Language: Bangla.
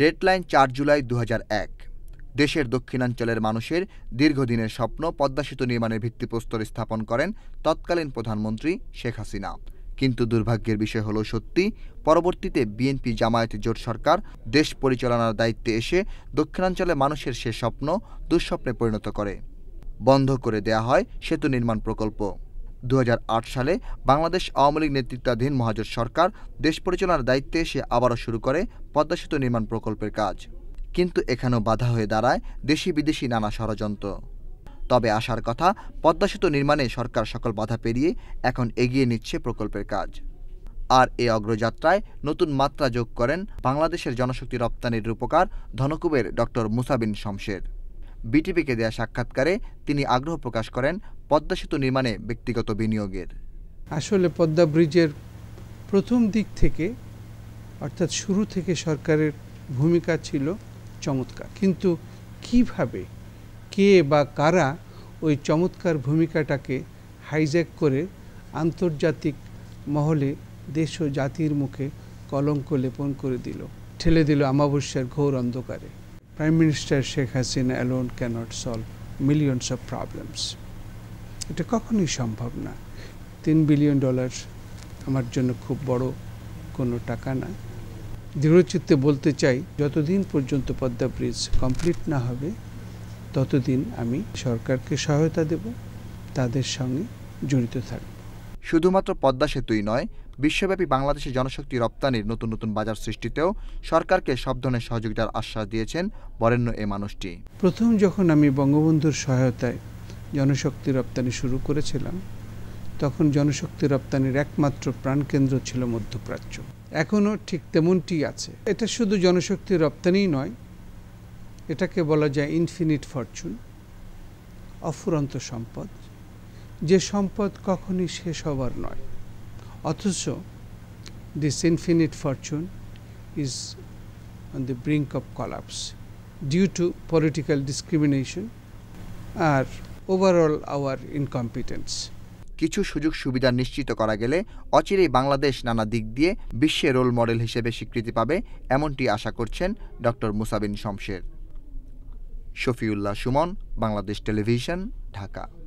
ডেডলাইন চার জুলাই দু দেশের দক্ষিণাঞ্চলের মানুষের দীর্ঘদিনের স্বপ্ন পদ্মা সেতু নির্মাণের ভিত্তিপ্রস্তর স্থাপন করেন তৎকালীন প্রধানমন্ত্রী শেখ হাসিনা কিন্তু দুর্ভাগ্যের বিষয় হল সত্যি পরবর্তীতে বিএনপি জামায়াত জোট সরকার দেশ পরিচালনার দায়িত্বে এসে দক্ষিণাঞ্চলের মানুষের সে স্বপ্ন দুঃস্বপ্নে পরিণত করে বন্ধ করে দেয়া হয় সেতু নির্মাণ প্রকল্প দু সালে বাংলাদেশ আওয়ামী লীগ নেতৃত্বাধীন মহাজোট সরকার দেশ পরিচালনার দায়িত্বে সে আবারও শুরু করে পদ্মা সেতু নির্মাণ প্রকল্পের কাজ কিন্তু এখানেও বাধা হয়ে দাঁড়ায় দেশি বিদেশি নানা ষড়যন্ত্র তবে আসার কথা পদ্মা সেতু নির্মাণে সরকার সকল বাধা পেরিয়ে এখন এগিয়ে নিচ্ছে প্রকল্পের কাজ আর এই অগ্রযাত্রায় নতুন মাত্রা যোগ করেন বাংলাদেশের জনশক্তি রপ্তানির রূপকার ধনকুবের ডক্টর মুসাবিন শমশের বিটিভিকে দেয়া সাক্ষাৎকারে তিনি আগ্রহ প্রকাশ করেন পদ্মা সেতু নির্মাণে ব্যক্তিগত বিনিয়োগের আসলে পদ্মা ব্রিজের প্রথম দিক থেকে অর্থাৎ শুরু থেকে সরকারের ভূমিকা ছিল চমৎকার কিন্তু কিভাবে কে বা কারা ওই চমৎকার ভূমিকাটাকে হাইজ্যাক করে আন্তর্জাতিক মহলে দেশ ও জাতির মুখে কলঙ্ক লেপন করে দিল ঠেলে দিল আমাবস্যার ঘোর অন্ধকারে prime minister Sheikh Hasina alone can't solve millions of problems এটা কখনোই সম্ভব না তিন বিলিয়ন ডলার আমার জন্য খুব বড় কোনো টাকা না দৃঢ়চিত্তে বলতে চাই যতদিন পর্যন্ত পদ্মা ব্রিজ কমপ্লিট না হবে ততদিন আমি সরকারকে সহায়তা দেব তাদের সঙ্গে জড়িত থাকব শুধুমাত্র পদ্মা সেতুই নয় বিশ্বব্যাপী বাংলাদেশের জনশক্তি রপ্তানির নতুন নতুন বাজার সৃষ্টিতেও সরকারকে সব ধরনের সহযোগিতার আশ্বাস দিয়েছেন বরেণ্য এ মানুষটি প্রথম যখন আমি বঙ্গবন্ধুর সহায়তায় জনশক্তি রপ্তানি শুরু করেছিলাম তখন জনশক্তি রপ্তানির একমাত্র প্রাণকেন্দ্র ছিল মধ্যপ্রাচ্য এখনও ঠিক তেমনটি আছে এটা শুধু জনশক্তি রপ্তানিই নয় এটাকে বলা যায় ইনফিনিট ফরচুন অফুরন্ত সম্পদ যে সম্পদ কখনই শেষ হবার নয় অথচ this infinite fortune is on the brink of collapse due to political discrimination আর ওভারঅল আওয়ার ইনকম্পিটেন্স কিছু সুযোগ সুবিধা নিশ্চিত করা গেলে অচিরেই বাংলাদেশ নানা দিক দিয়ে বিশ্বে রোল মডেল হিসেবে স্বীকৃতি পাবে এমনটি আশা করছেন ডক্টর মুসাবিন শমশের শফিউল্লাহ সুমন বাংলাদেশ টেলিভিশন ঢাকা